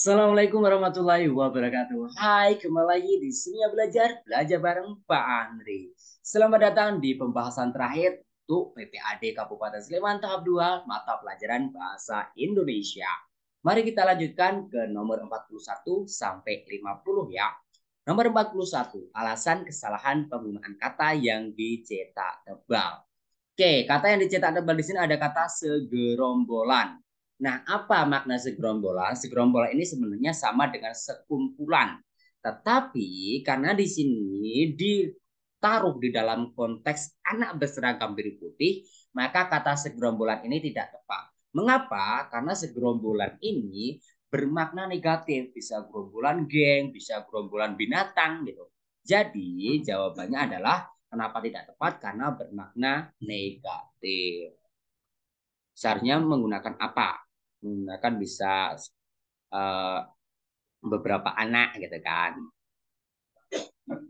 Assalamualaikum warahmatullahi wabarakatuh. Hai, kembali lagi di ya Belajar, belajar bareng Pak Andri. Selamat datang di pembahasan terakhir untuk PPAD Kabupaten Sleman tahap 2 mata pelajaran Bahasa Indonesia. Mari kita lanjutkan ke nomor 41 sampai 50 ya. Nomor 41, alasan kesalahan penggunaan kata yang dicetak tebal. Oke, kata yang dicetak tebal di sini ada kata segerombolan. Nah, apa makna segerombolan? Segerombolan ini sebenarnya sama dengan sekumpulan. Tetapi karena di sini ditaruh di dalam konteks anak berseragam biru putih, maka kata segerombolan ini tidak tepat. Mengapa? Karena segerombolan ini bermakna negatif, bisa gerombolan geng, bisa gerombolan binatang gitu. Jadi jawabannya adalah kenapa tidak tepat karena bermakna negatif. Seharusnya menggunakan apa? menggunakan bisa uh, beberapa anak gitu kan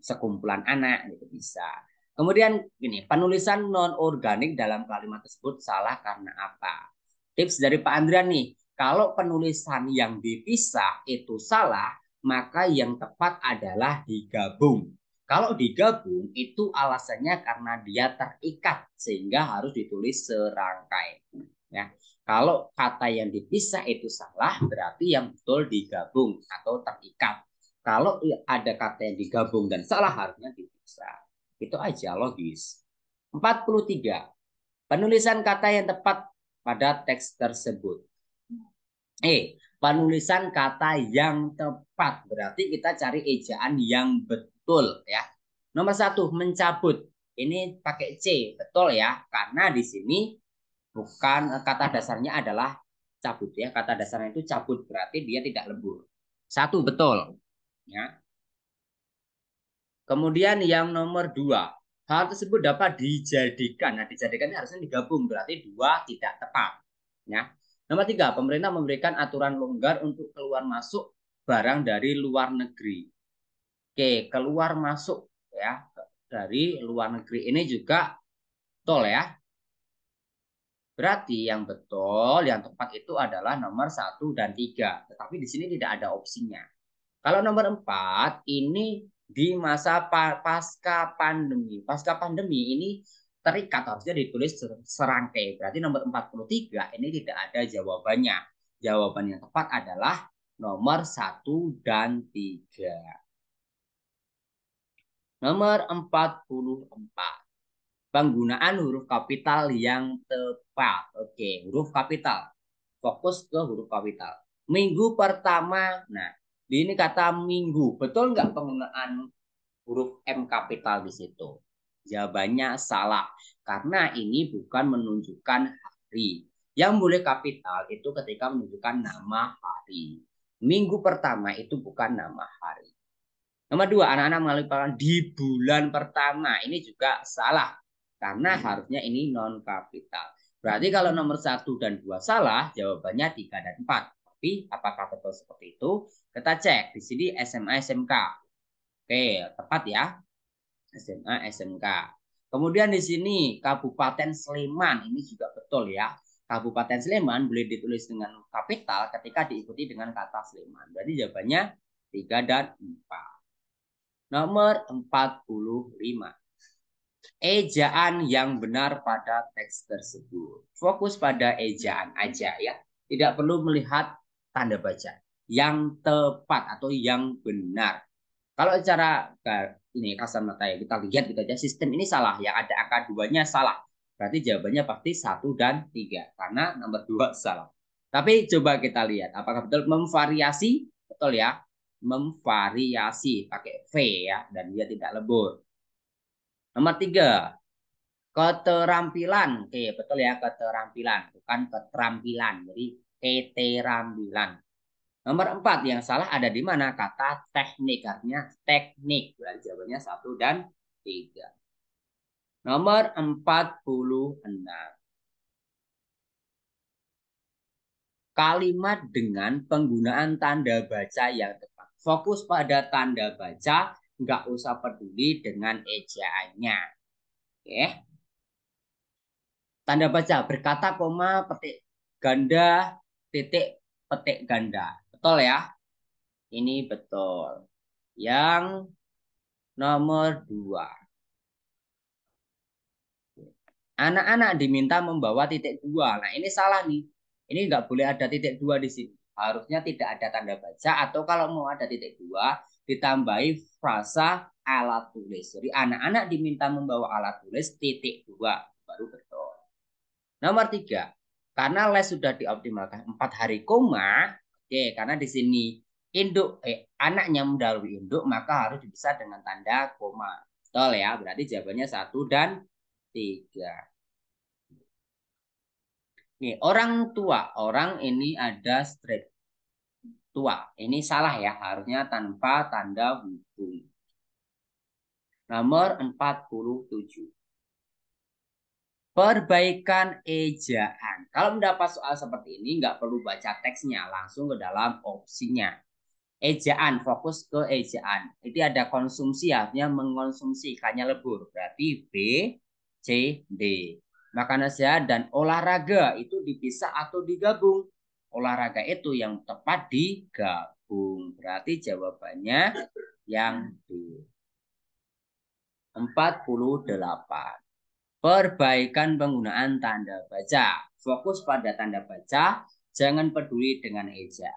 sekumpulan anak gitu bisa kemudian ini penulisan non organik dalam kalimat tersebut salah karena apa tips dari Pak Andrian nih kalau penulisan yang dipisah itu salah maka yang tepat adalah digabung kalau digabung itu alasannya karena dia terikat sehingga harus ditulis serangkai ya kalau kata yang dipisah itu salah, berarti yang betul digabung atau terikat. Kalau ada kata yang digabung dan salah, harusnya dipisah. Itu aja logis. 43. Penulisan kata yang tepat pada teks tersebut. Eh, penulisan kata yang tepat. Berarti kita cari ejaan yang betul ya. Nomor satu, mencabut. Ini pakai C, betul ya. Karena di sini bukan eh, kata dasarnya adalah cabut ya kata dasarnya itu cabut berarti dia tidak lebur satu betul ya kemudian yang nomor dua hal tersebut dapat dijadikan nah dijadikan harusnya digabung berarti dua tidak tepat ya nomor tiga pemerintah memberikan aturan longgar untuk keluar masuk barang dari luar negeri oke keluar masuk ya dari luar negeri ini juga tol ya Berarti yang betul, yang tepat itu adalah nomor 1 dan 3. Tetapi di sini tidak ada opsinya. Kalau nomor 4 ini di masa pasca pandemi. Pasca pandemi ini terikat harusnya ditulis serangkai. Berarti nomor 43 ini tidak ada jawabannya. Jawaban yang tepat adalah nomor 1 dan 3. Nomor 44 penggunaan huruf kapital yang tepat. Oke, huruf kapital. Fokus ke huruf kapital. Minggu pertama. Nah, di ini kata minggu. Betul nggak penggunaan huruf M kapital di situ? Jawabannya salah. Karena ini bukan menunjukkan hari. Yang boleh kapital itu ketika menunjukkan nama hari. Minggu pertama itu bukan nama hari. Nomor dua, anak-anak mengalami di bulan pertama. Ini juga salah. Karena hmm. harusnya ini non kapital. Berarti kalau nomor satu dan dua salah, jawabannya tiga dan empat. Tapi apakah betul seperti itu? Kita cek di sini SMA SMK. Oke, tepat ya. SMA SMK. Kemudian di sini Kabupaten Sleman ini juga betul ya. Kabupaten Sleman boleh ditulis dengan kapital ketika diikuti dengan kata Sleman. Berarti jawabannya 3 dan 4. Nomor 45 ejaan yang benar pada teks tersebut. Fokus pada ejaan aja ya. Tidak perlu melihat tanda baca yang tepat atau yang benar. Kalau cara eh, ini kasar mata ya kita lihat kita gitu aja sistem ini salah ya ada angka duanya salah. Berarti jawabannya pasti satu dan tiga karena nomor dua salah. Tapi coba kita lihat apakah betul memvariasi betul ya memvariasi pakai v ya dan dia tidak lebur. Nomor tiga, keterampilan. Oke, betul ya, keterampilan. Bukan keterampilan, jadi keterampilan. Nomor empat, yang salah ada di mana? Kata teknik, artinya teknik. Berarti nah, jawabannya satu dan tiga. Nomor empat puluh enam. Kalimat dengan penggunaan tanda baca yang tepat. Fokus pada tanda baca nggak usah peduli dengan ejaannya. Oke. Tanda baca berkata koma petik ganda titik petik ganda. Betul ya? Ini betul. Yang nomor dua. Anak-anak diminta membawa titik dua. Nah ini salah nih. Ini nggak boleh ada titik dua di sini harusnya tidak ada tanda baca atau kalau mau ada titik dua ditambahi frasa alat tulis. Jadi anak-anak diminta membawa alat tulis titik dua baru betul. Nomor tiga, karena les sudah dioptimalkan empat hari koma, oke okay, karena di sini induk eh, anaknya mendahului induk maka harus dibesar dengan tanda koma. Betul ya, berarti jawabannya satu dan tiga. Nih, orang tua, orang ini ada straight tua. Ini salah ya, harusnya tanpa tanda hubung. Nomor 47. Perbaikan ejaan. Kalau mendapat soal seperti ini, nggak perlu baca teksnya, langsung ke dalam opsinya. Ejaan, fokus ke ejaan. Itu ada konsumsi, artinya mengonsumsi, hanya lebur. Berarti B, C, D. Makanan sehat dan olahraga itu dipisah atau digabung. Olahraga itu yang tepat digabung. Berarti jawabannya yang B. 48. Perbaikan penggunaan tanda baca. Fokus pada tanda baca, jangan peduli dengan eja.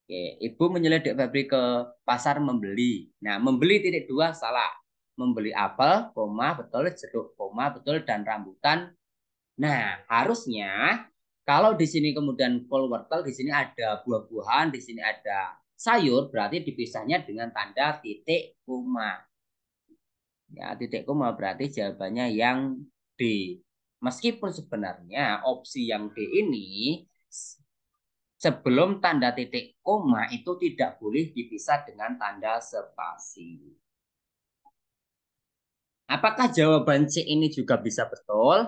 Oke, ibu menyelidik pabrik ke pasar membeli. Nah, membeli titik dua salah membeli apel, koma, betul, jeruk, koma, betul, dan rambutan. Nah, harusnya kalau di sini kemudian kol wortel, di sini ada buah-buahan, di sini ada sayur, berarti dipisahnya dengan tanda titik koma. Ya, titik koma berarti jawabannya yang D. Meskipun sebenarnya opsi yang D ini sebelum tanda titik koma itu tidak boleh dipisah dengan tanda spasi. Apakah jawaban C ini juga bisa betul?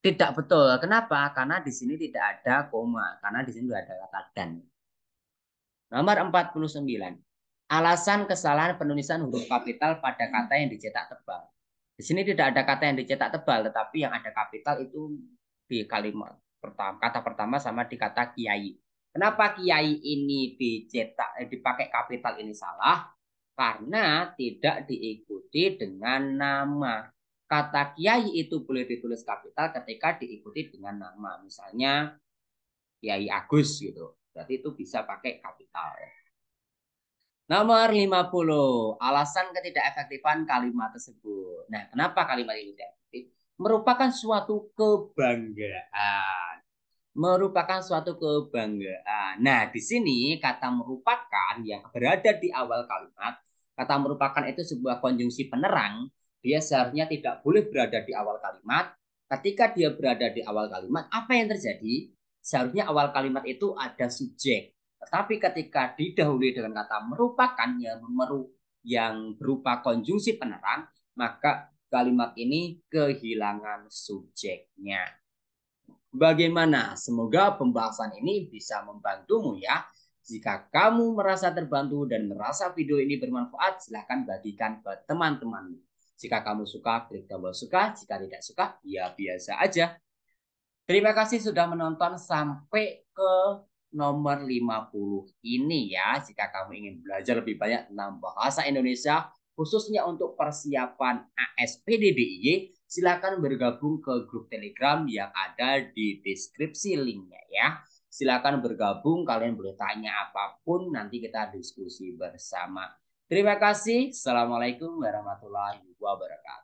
Tidak betul. Kenapa? Karena di sini tidak ada koma. Karena di sini tidak ada kata dan. Nomor 49. Alasan kesalahan penulisan huruf kapital pada kata yang dicetak tebal. Di sini tidak ada kata yang dicetak tebal, tetapi yang ada kapital itu di kalimat pertama, kata pertama sama di kata kiai. Kenapa kiai ini dicetak eh, dipakai kapital ini salah? karena tidak diikuti dengan nama. Kata kiai itu boleh ditulis kapital ketika diikuti dengan nama. Misalnya Kiai Agus gitu. Berarti itu bisa pakai kapital. Nomor 50, alasan ketidakefektifan kalimat tersebut. Nah, kenapa kalimat ini tidak efektif? Merupakan suatu kebanggaan. Merupakan suatu kebanggaan. Nah, di sini kata merupakan yang berada di awal kalimat Kata merupakan itu sebuah konjungsi penerang, dia seharusnya tidak boleh berada di awal kalimat. Ketika dia berada di awal kalimat, apa yang terjadi? Seharusnya awal kalimat itu ada subjek. tetapi ketika didahului dengan kata merupakan yang meru yang berupa konjungsi penerang, maka kalimat ini kehilangan subjeknya. Bagaimana? Semoga pembahasan ini bisa membantumu ya jika kamu merasa terbantu dan merasa video ini bermanfaat, silahkan bagikan ke teman-temanmu. Jika kamu suka, klik tombol suka. Jika tidak suka, ya biasa aja. Terima kasih sudah menonton sampai ke nomor 50 ini ya. Jika kamu ingin belajar lebih banyak tentang bahasa Indonesia, khususnya untuk persiapan ASPDDIY, silakan bergabung ke grup Telegram yang ada di deskripsi linknya ya. Silakan bergabung, kalian boleh tanya apapun, nanti kita diskusi bersama. Terima kasih. Assalamualaikum warahmatullahi wabarakatuh.